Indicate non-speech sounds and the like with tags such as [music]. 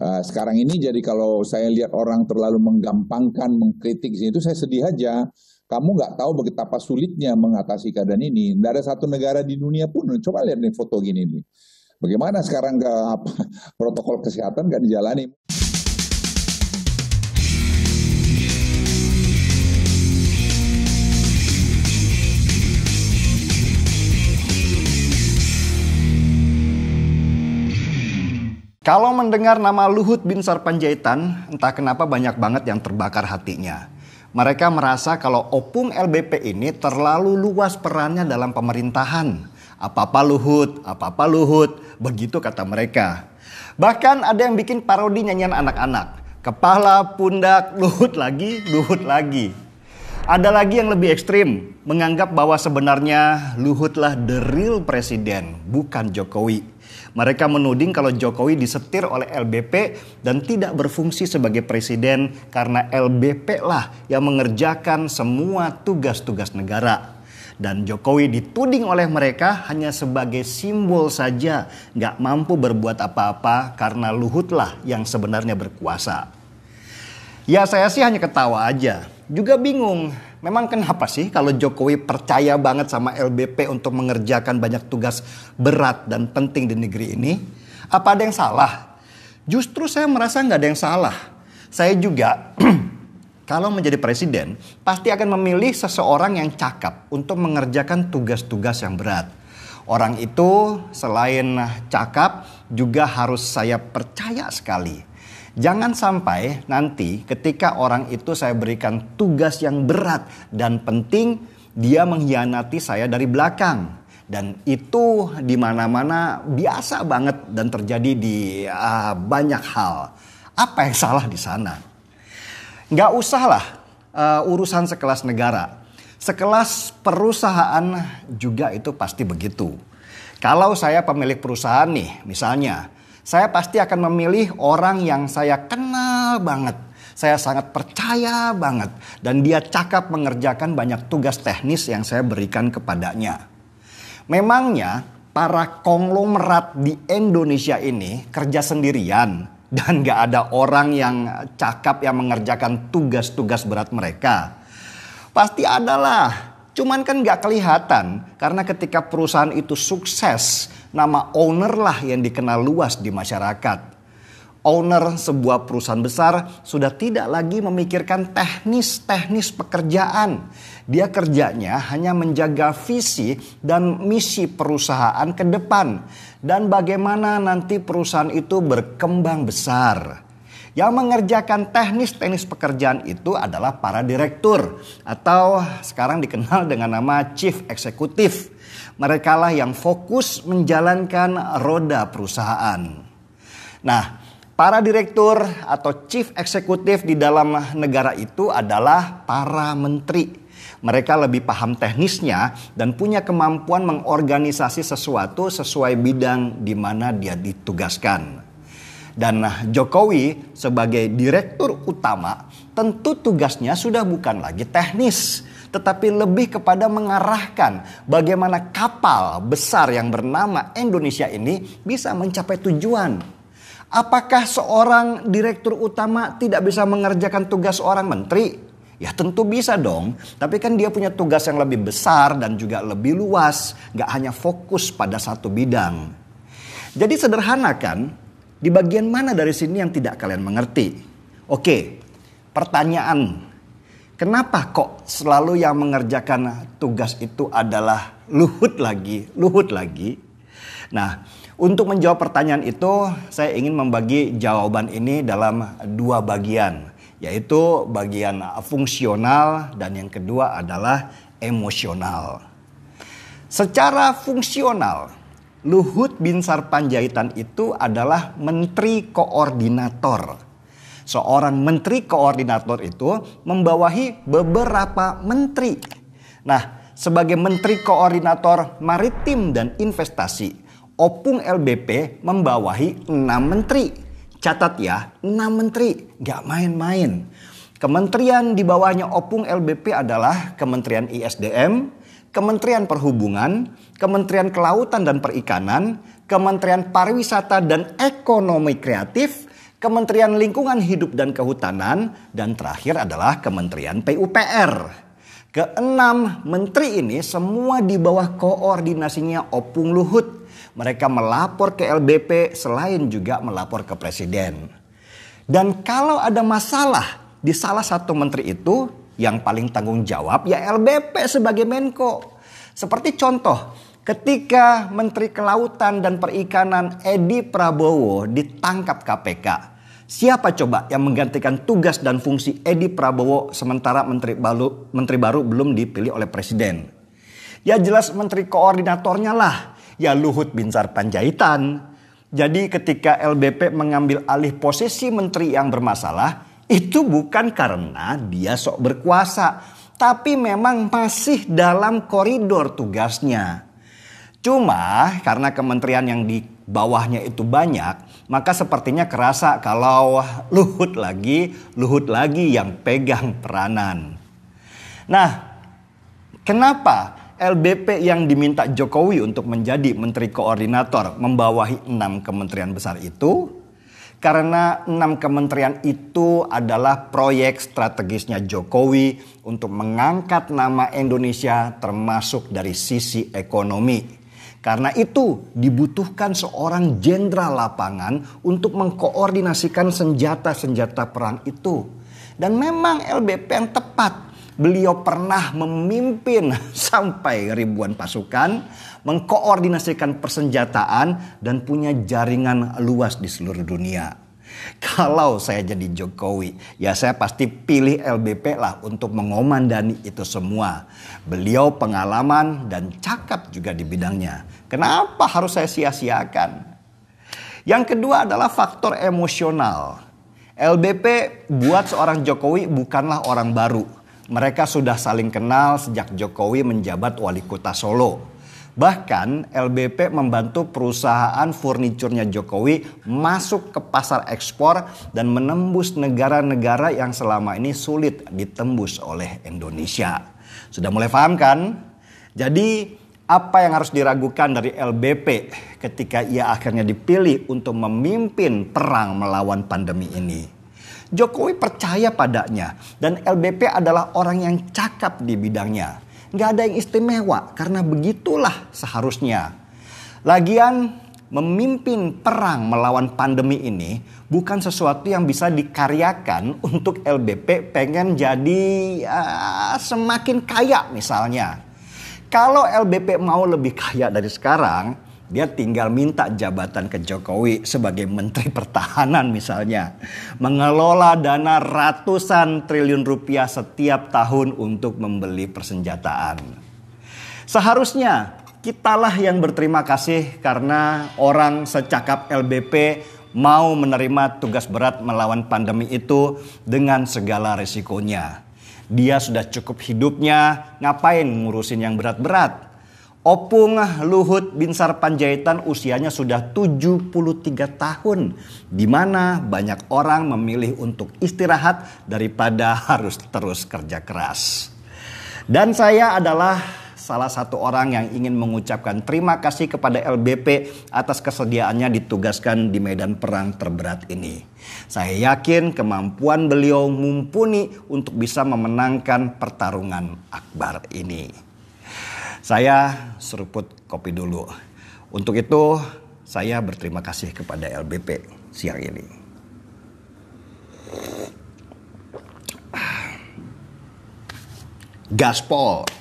Ah, sekarang ini jadi kalau saya lihat orang terlalu menggampangkan, mengkritik itu saya sedih aja. Kamu nggak tahu betapa sulitnya mengatasi keadaan ini. Tidak ada satu negara di dunia pun. Coba lihat nih foto gini nih. Bagaimana sekarang ke apa, [laughs] protokol kesehatan nggak dijalani? Kalau mendengar nama Luhut bin Sarpanjaitan, entah kenapa banyak banget yang terbakar hatinya. Mereka merasa kalau opung LBP ini terlalu luas perannya dalam pemerintahan. Apa-apa Luhut, apa-apa Luhut, begitu kata mereka. Bahkan ada yang bikin parodi nyanyian anak-anak. Kepala, pundak, Luhut lagi, Luhut lagi. Ada lagi yang lebih ekstrim, menganggap bahwa sebenarnya Luhutlah the real presiden, bukan Jokowi. Mereka menuding kalau Jokowi disetir oleh LBP dan tidak berfungsi sebagai presiden karena LBP lah yang mengerjakan semua tugas-tugas negara. Dan Jokowi dituding oleh mereka hanya sebagai simbol saja, nggak mampu berbuat apa-apa karena Luhutlah yang sebenarnya berkuasa. Ya saya sih hanya ketawa aja. Juga bingung, memang kenapa sih kalau Jokowi percaya banget sama LBP untuk mengerjakan banyak tugas berat dan penting di negeri ini? Apa ada yang salah? Justru saya merasa nggak ada yang salah. Saya juga [clears throat] kalau menjadi presiden pasti akan memilih seseorang yang cakap untuk mengerjakan tugas-tugas yang berat. Orang itu selain cakap juga harus saya percaya sekali Jangan sampai nanti ketika orang itu saya berikan tugas yang berat dan penting, dia mengkhianati saya dari belakang. Dan itu di mana-mana biasa banget dan terjadi di uh, banyak hal. Apa yang salah di sana? Nggak usahlah uh, urusan sekelas negara. Sekelas perusahaan juga itu pasti begitu. Kalau saya pemilik perusahaan nih, misalnya, saya pasti akan memilih orang yang saya kenal banget. Saya sangat percaya banget. Dan dia cakap mengerjakan banyak tugas teknis yang saya berikan kepadanya. Memangnya para konglomerat di Indonesia ini kerja sendirian dan gak ada orang yang cakap yang mengerjakan tugas-tugas berat mereka. Pasti adalah Cuman kan nggak kelihatan karena ketika perusahaan itu sukses, nama owner lah yang dikenal luas di masyarakat. Owner sebuah perusahaan besar sudah tidak lagi memikirkan teknis-teknis pekerjaan. Dia kerjanya hanya menjaga visi dan misi perusahaan ke depan dan bagaimana nanti perusahaan itu berkembang besar. Yang mengerjakan teknis-teknis pekerjaan itu adalah para direktur atau sekarang dikenal dengan nama chief eksekutif. Merekalah yang fokus menjalankan roda perusahaan. Nah, para direktur atau chief eksekutif di dalam negara itu adalah para menteri. Mereka lebih paham teknisnya dan punya kemampuan mengorganisasi sesuatu sesuai bidang di mana dia ditugaskan. Dan nah, Jokowi sebagai direktur utama tentu tugasnya sudah bukan lagi teknis tetapi lebih kepada mengarahkan bagaimana kapal besar yang bernama Indonesia ini bisa mencapai tujuan. Apakah seorang direktur utama tidak bisa mengerjakan tugas seorang menteri? Ya tentu bisa dong, tapi kan dia punya tugas yang lebih besar dan juga lebih luas, gak hanya fokus pada satu bidang. Jadi sederhana kan, di bagian mana dari sini yang tidak kalian mengerti? Oke, pertanyaan. Kenapa kok selalu yang mengerjakan tugas itu adalah luhut lagi, luhut lagi? Nah, untuk menjawab pertanyaan itu, saya ingin membagi jawaban ini dalam dua bagian, yaitu bagian fungsional dan yang kedua adalah emosional. Secara fungsional, Luhut bin Sarpanjaitan itu adalah menteri koordinator. Seorang menteri koordinator itu membawahi beberapa menteri. Nah, sebagai menteri koordinator maritim dan investasi, Opung LBP membawahi enam menteri. Catat ya, enam menteri, gak main-main. Kementerian di bawahnya Opung LBP adalah Kementerian ISDM, Kementerian Perhubungan, Kementerian Kelautan dan Perikanan, Kementerian Pariwisata dan Ekonomi Kreatif, Kementerian Lingkungan Hidup dan Kehutanan, dan terakhir adalah Kementerian PUPR. Keenam menteri ini semua di bawah koordinasinya Opung Luhut. Mereka melapor ke LBP selain juga melapor ke presiden. Dan kalau ada masalah di salah satu menteri itu, yang paling tanggung jawab ya LBP sebagai Menko. Seperti contoh, ketika Menteri Kelautan dan Perikanan Edi Prabowo ditangkap KPK, siapa coba yang menggantikan tugas dan fungsi Edi Prabowo sementara Menteri baru, Menteri baru belum dipilih oleh Presiden? Ya jelas Menteri Koordinatornya lah, ya Luhut Binsar Panjaitan. Jadi ketika LBP mengambil alih posisi menteri yang bermasalah, itu bukan karena dia sok berkuasa, tapi memang masih dalam koridor tugasnya. Cuma karena kementerian yang di bawahnya itu banyak, maka sepertinya kerasa kalau Luhut lagi, Luhut lagi yang pegang peranan. Nah, kenapa LBP yang diminta Jokowi untuk menjadi menteri koordinator membawahi enam kementerian besar itu? karena enam kementerian itu adalah proyek strategisnya Jokowi untuk mengangkat nama Indonesia termasuk dari sisi ekonomi. Karena itu dibutuhkan seorang jenderal lapangan untuk mengkoordinasikan senjata-senjata perang itu. Dan memang LBP yang tepat Beliau pernah memimpin [laughs] sampai ribuan pasukan, mengkoordinasikan persenjataan dan punya jaringan luas di seluruh dunia. Kalau saya jadi Jokowi, ya saya pasti pilih LBP lah untuk mengomandani itu semua. Beliau pengalaman dan cakap juga di bidangnya. Kenapa harus saya sia-siakan? Yang kedua adalah faktor emosional. LBP buat seorang Jokowi bukanlah orang baru mereka sudah saling kenal sejak Jokowi menjabat wali kota Solo. Bahkan LBP membantu perusahaan furniturnya Jokowi masuk ke pasar ekspor dan menembus negara-negara yang selama ini sulit ditembus oleh Indonesia. Sudah mulai paham kan? Jadi apa yang harus diragukan dari LBP ketika ia akhirnya dipilih untuk memimpin perang melawan pandemi ini? Jokowi percaya padanya dan LBP adalah orang yang cakap di bidangnya. Gak ada yang istimewa karena begitulah seharusnya. Lagian memimpin perang melawan pandemi ini bukan sesuatu yang bisa dikaryakan untuk LBP pengen jadi uh, semakin kaya misalnya. Kalau LBP mau lebih kaya dari sekarang, dia tinggal minta jabatan ke Jokowi sebagai Menteri Pertahanan misalnya. Mengelola dana ratusan triliun rupiah setiap tahun untuk membeli persenjataan. Seharusnya kitalah yang berterima kasih karena orang secakap LBP mau menerima tugas berat melawan pandemi itu dengan segala resikonya. Dia sudah cukup hidupnya, ngapain ngurusin yang berat-berat? Opung Luhut Binsar Panjaitan usianya sudah 73 tahun. Di mana banyak orang memilih untuk istirahat daripada harus terus kerja keras. Dan saya adalah salah satu orang yang ingin mengucapkan terima kasih kepada LBP atas kesediaannya ditugaskan di medan perang terberat ini. Saya yakin kemampuan beliau mumpuni untuk bisa memenangkan pertarungan akbar ini. Saya seruput kopi dulu. Untuk itu, saya berterima kasih kepada LBP siang ini. Gaspol.